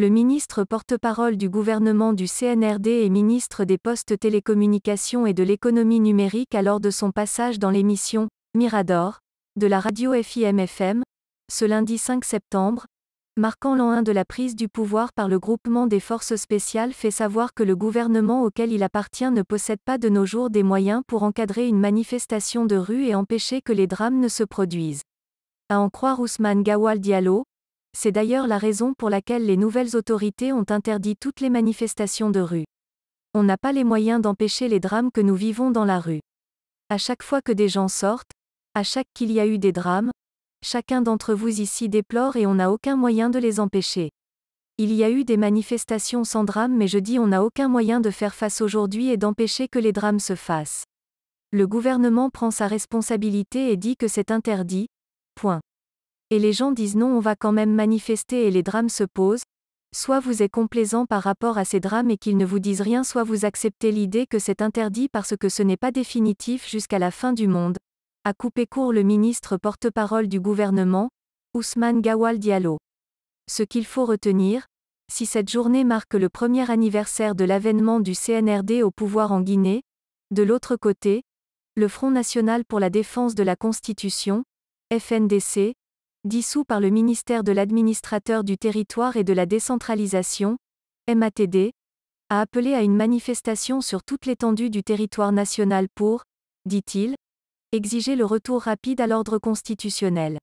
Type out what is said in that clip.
Le ministre porte-parole du gouvernement du CNRD et ministre des Postes Télécommunications et de l'économie numérique lors de son passage dans l'émission Mirador de la radio FIMFM, ce lundi 5 septembre, marquant l'an 1 de la prise du pouvoir par le groupement des forces spéciales fait savoir que le gouvernement auquel il appartient ne possède pas de nos jours des moyens pour encadrer une manifestation de rue et empêcher que les drames ne se produisent. À en croire Ousmane Gawal Diallo, c'est d'ailleurs la raison pour laquelle les nouvelles autorités ont interdit toutes les manifestations de rue. On n'a pas les moyens d'empêcher les drames que nous vivons dans la rue. À chaque fois que des gens sortent, à chaque qu'il y a eu des drames, chacun d'entre vous ici déplore et on n'a aucun moyen de les empêcher. Il y a eu des manifestations sans drame mais je dis on n'a aucun moyen de faire face aujourd'hui et d'empêcher que les drames se fassent. Le gouvernement prend sa responsabilité et dit que c'est interdit. Point et les gens disent non on va quand même manifester et les drames se posent, soit vous êtes complaisant par rapport à ces drames et qu'ils ne vous disent rien, soit vous acceptez l'idée que c'est interdit parce que ce n'est pas définitif jusqu'à la fin du monde, a coupé court le ministre porte-parole du gouvernement, Ousmane Gawal Diallo. Ce qu'il faut retenir, si cette journée marque le premier anniversaire de l'avènement du CNRD au pouvoir en Guinée, de l'autre côté, le Front national pour la défense de la Constitution, FNDC, dissous par le ministère de l'administrateur du territoire et de la décentralisation, MATD, a appelé à une manifestation sur toute l'étendue du territoire national pour, dit-il, exiger le retour rapide à l'ordre constitutionnel.